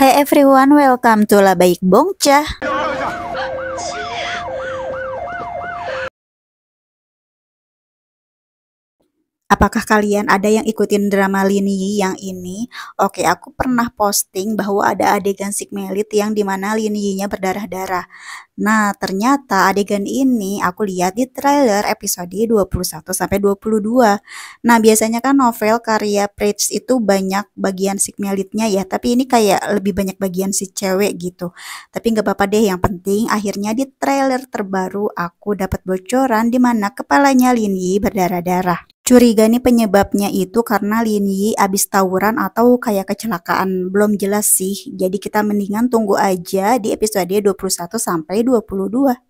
Hai everyone, welcome to Labaik Bongcah. Apakah kalian ada yang ikutin drama Lini yang ini? Oke, aku pernah posting bahwa ada adegan Sigmelit yang dimana Lini-nya berdarah-darah. Nah, ternyata adegan ini aku lihat di trailer episode 21-22. Nah, biasanya kan novel karya Preach itu banyak bagian Sigmelitnya ya, tapi ini kayak lebih banyak bagian si cewek gitu. Tapi nggak apa-apa deh, yang penting akhirnya di trailer terbaru aku dapat bocoran dimana kepalanya Lini berdarah-darah. Curiga nih penyebabnya itu karena Linyi abis tawuran atau kayak kecelakaan. Belum jelas sih. Jadi kita mendingan tunggu aja di episode 21 sampai 22.